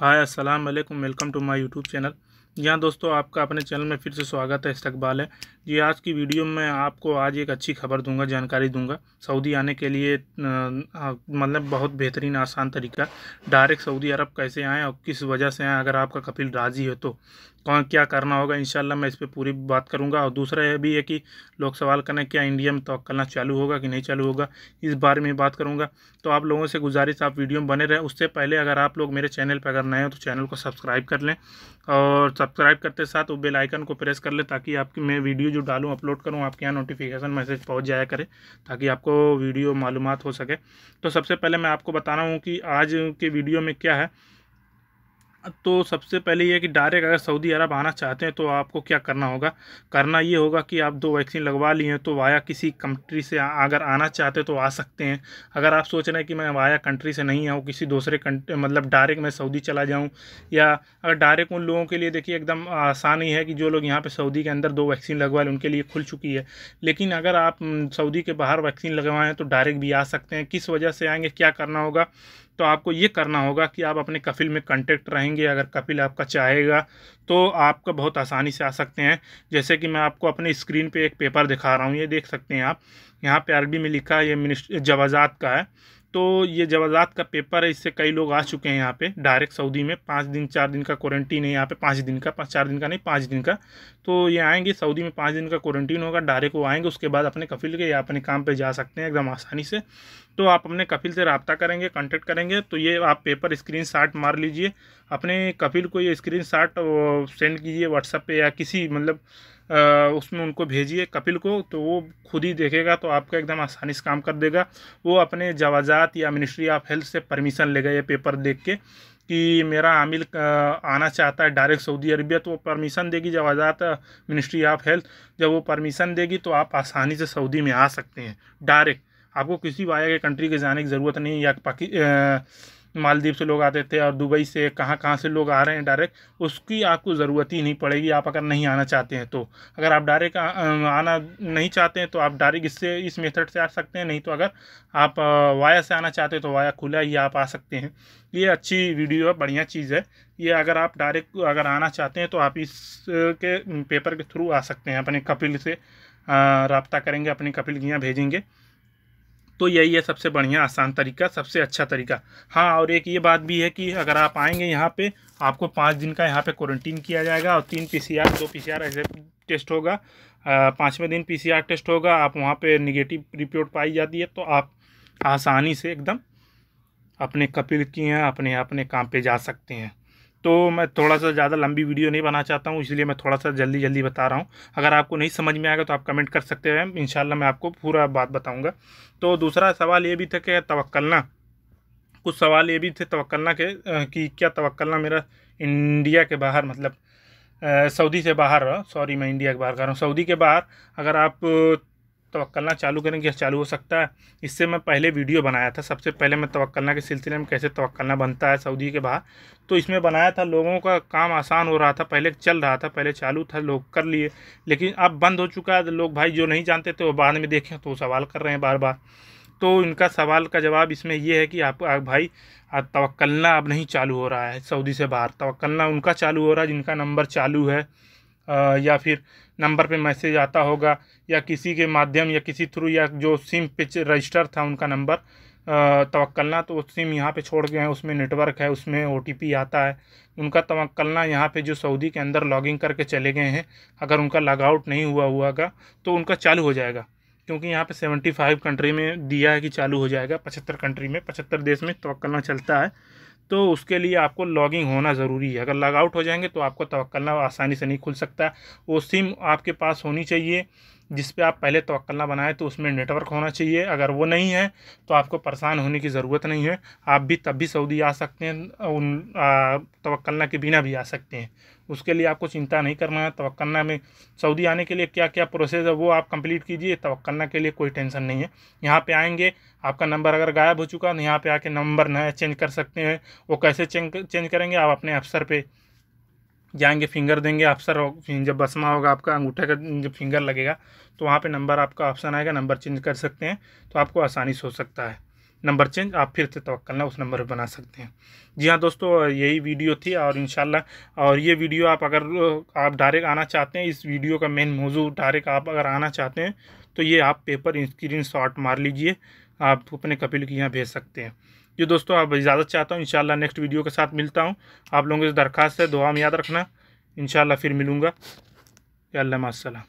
हाय अस्सलाम वालेकुम welcome to my YouTube channel यहाँ दोस्तों आपका अपने चैनल में फिर से स्वागत है इस्तकबाल है जी आज की वीडियो में आपको आज एक अच्छी खबर दूंगा जानकारी दूंगा सऊदी आने के लिए मतलब बहुत बेहतरीन आसान तरीका डायरेक्ट सऊदी अरब कैसे आएँ और किस वजह से आएँ अगर आपका कपिल राज़ी हो तो कौन क्या करना होगा इन मैं इस पर पूरी बात करूँगा और दूसरा यह भी है कि लोग सवाल करें क्या इंडिया में तोकलना चालू होगा कि नहीं चालू होगा इस बारे में बात करूँगा तो आप लोगों से गुजारिश आप वीडियो में बने रहें उससे पहले अगर आप लोग मेरे चैनल पर अगर नए हो तो चैनल को सब्सक्राइब कर लें और सब्सक्राइब करते साथ वो बेल आइकन को प्रेस कर लें ताकि आपकी मैं वीडियो वीडियो डालूँ अपलोड करूँ आपके यहाँ नोटिफिकेशन मैसेज पहुँच जाया करे ताकि आपको वीडियो मालूम हो सके तो सबसे पहले मैं आपको बता रहा हूँ कि आज के वीडियो में क्या है तो सबसे पहले यह कि डायरेक्ट अगर सऊदी अरब आना चाहते हैं तो आपको क्या करना होगा करना ये होगा कि आप दो वैक्सीन लगवा लिए हैं तो वाया किसी कंट्री से अगर आना चाहते हैं तो आ सकते हैं अगर आप सोच रहे हैं कि मैं वाया कंट्री से नहीं आऊँ किसी दूसरे कंट्री मतलब डायरेक्ट मैं सऊदी चला जाऊँ या अगर डायरेक्ट उन लोगों के लिए देखिए एकदम आसानी है कि जो लोग यहाँ पर सऊदी के अंदर दो वैक्सीन लगवा लें उनके लिए खुल चुकी है लेकिन अगर आप सऊदी के बाहर वैक्सीन लगवाएं तो डायरेक्ट भी आ सकते हैं किस वजह से आएँगे क्या करना होगा तो आपको ये करना होगा कि आप अपने कफिल में कांटेक्ट रहेंगे अगर कफिल आपका चाहेगा तो आपका बहुत आसानी से आ सकते हैं जैसे कि मैं आपको अपने स्क्रीन पे एक पेपर दिखा रहा हूँ ये देख सकते हैं आप यहाँ पे अरबी में लिखा है ये मिनिस्ट्री जवाजात का है तो ये जवाजात का पेपर है इससे कई लोग आ चुके हैं यहाँ पे डायरेक्ट सऊदी में पाँच दिन चार दिन का क्वारंटीन है यहाँ पे पाँच दिन का पाँच चार दिन का नहीं पाँच दिन का तो ये आएंगे सऊदी में पाँच दिन का क्वारंटीन होगा डायरेक्ट वो आएंगे उसके बाद अपने कफिल के या अपने काम पर जा सकते हैं एकदम आसानी से तो आप अपने कफिल से रबता करेंगे कॉन्टेक्ट करेंगे तो ये आप पेपर स्क्रीन शाट मार लीजिए अपने कफिल को ये स्क्रीन शाट सेंड कीजिए व्हाट्सएप पर या किसी मतलब उसमें उनको भेजिए कपिल को तो वो खुद ही देखेगा तो आपका एकदम आसानी से काम कर देगा वो अपने जवाजात या मिनिस्ट्री ऑफ हेल्थ से परमिशन लेगा ये पेपर देख के कि मेरा आमिल आना चाहता है डायरेक्ट सऊदी अरबिया तो वो परमिशन देगी जवाजात मिनिस्ट्री ऑफ हेल्थ जब वो परमिशन देगी तो आप आसानी से सऊदी में आ सकते हैं डायरेक्ट आपको किसी वाया के कंट्री के जाने की ज़रूरत नहीं या पाकि मालदीव से लोग आते थे और दुबई से कहाँ कहाँ से लोग आ रहे हैं डायरेक्ट उसकी आपको ज़रूरत ही नहीं पड़ेगी आप अगर नहीं आना चाहते हैं तो अगर आप डायरेक्ट आना नहीं चाहते हैं तो आप डायरेक्ट इससे इस मेथड से आ सकते हैं नहीं तो अगर आप वाया से आना चाहते हैं तो वाया खुला ही आप आ सकते हैं ये अच्छी वीडियो है बढ़िया चीज़ है ये अगर आप डायरेक्ट अगर आना चाहते हैं तो आप इस के पेपर के थ्रू आ सकते हैं अपने कपिल से रबता करेंगे अपने कपिल यहाँ भेजेंगे तो यही है सबसे बढ़िया आसान तरीका सबसे अच्छा तरीका हाँ और एक ये बात भी है कि अगर आप आएंगे यहाँ पे आपको पाँच दिन का यहाँ पे क्वारंटीन किया जाएगा और तीन पीसीआर दो पीसीआर ऐसे टेस्ट होगा पाँचवें दिन पीसीआर टेस्ट होगा आप वहाँ पे निगेटिव रिपोर्ट पाई जाती है तो आप आसानी से एकदम अपने कपिल किए हैं अपने अपने काम पर जा सकते हैं तो मैं थोड़ा सा ज़्यादा लंबी वीडियो नहीं बना चाहता हूँ इसलिए मैं थोड़ा सा जल्दी जल्दी बता रहा हूँ अगर आपको नहीं समझ में आएगा तो आप कमेंट कर सकते हैं इन मैं आपको पूरा बात बताऊँगा तो दूसरा सवाल ये भी था कि तवक्लना कुछ सवाल ये भी थे तवक्लना के कि क्या तवक्लना मेरा इंडिया के बाहर मतलब सऊदी से बाहर सॉरी मैं इंडिया के बाहर कह रहा हूँ सऊदी के बाहर अगर आप तवक्लना चालू करें करेंगे चालू हो सकता है इससे मैं पहले वीडियो बनाया था सबसे पहले मैं तवक्लना के सिलसिले में कैसे तवक्लना बनता है सऊदी के बाहर तो इसमें बनाया था लोगों का काम आसान हो रहा था पहले चल रहा था पहले चालू था लोग कर लिए लेकिन अब बंद हो चुका है लोग भाई जो नहीं जानते थे वो बाद में देखें तो सवाल कर रहे हैं बार बार तो इनका सवाल का जवाब इसमें यह है कि आप, भाई तवक्लना अब नहीं चालू हो रहा है सऊदी से बाहर तवक्लना उनका चालू हो रहा है जिनका नंबर चालू है या फिर नंबर पे मैसेज आता होगा या किसी के माध्यम या किसी थ्रू या जो सिम पे रजिस्टर था उनका नंबर तवक्लना तो सिम यहाँ पे छोड़ गए हैं उसमें नेटवर्क है उसमें ओ आता है उनका तवक्लना यहाँ पे जो सऊदी के अंदर लॉगिंग करके चले गए हैं अगर उनका लॉगआउट नहीं हुआ हुआ का तो उनका चालू हो जाएगा क्योंकि यहाँ पे 75 कंट्री में दिया है कि चालू हो जाएगा 75 कंट्री में 75 देश में तवक्लना चलता है तो उसके लिए आपको लॉगिंग होना ज़रूरी है अगर लॉग आउट हो जाएंगे तो आपको तवक्लना आसानी से नहीं खुल सकता वो सिम आपके पास होनी चाहिए जिस पे आप पहले तवक्लना बनाए तो उसमें नेटवर्क होना चाहिए अगर वो नहीं है तो आपको परेशान होने की ज़रूरत नहीं है आप भी तब भी सऊदी आ सकते हैं उन तवक्लना के बिना भी आ सकते हैं उसके लिए आपको चिंता नहीं करना है तोल्ला में सऊदी आने के लिए क्या क्या प्रोसेस है वो आप कंप्लीट कीजिए तोल्ला के लिए कोई टेंशन नहीं है यहाँ पर आएँगे आपका नंबर अगर गायब हो चुका है तो यहाँ पर आके नंबर नया चेंज कर सकते हैं वो कैसे चेंज करेंगे आप अपने अफसर पर जाएंगे फिंगर देंगे अफसर हो जब बसमा होगा आपका अंगूठा का जब फिंगर लगेगा तो वहाँ पे नंबर आपका ऑप्शन आएगा नंबर चेंज कर सकते हैं तो आपको आसानी से हो सकता है नंबर चेंज आप फिर से ना उस नंबर पर बना सकते हैं जी हाँ दोस्तों यही वीडियो थी और इन और ये वीडियो आप अगर आप डायरेक्ट आना चाहते हैं इस वीडियो का मेन मौजू डायरेक्ट आप अगर आना चाहते हैं तो ये आप पेपर स्क्रीन शॉट मार लीजिए आप अपने कपिल के यहाँ भेज सकते हैं जी दोस्तों आप इजाज़त चाहता हूँ इंशाल्लाह नेक्स्ट वीडियो के साथ मिलता हूँ आप लोगों की दरख्वास्त है दुआ में याद रखना इंशाल्लाह फिर मिलूँगा अल्लाह